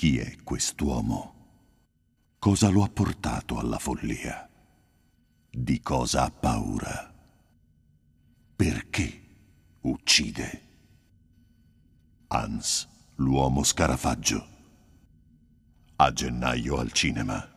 Chi è quest'uomo? Cosa lo ha portato alla follia? Di cosa ha paura? Perché uccide? Hans, l'uomo scarafaggio. A gennaio al cinema.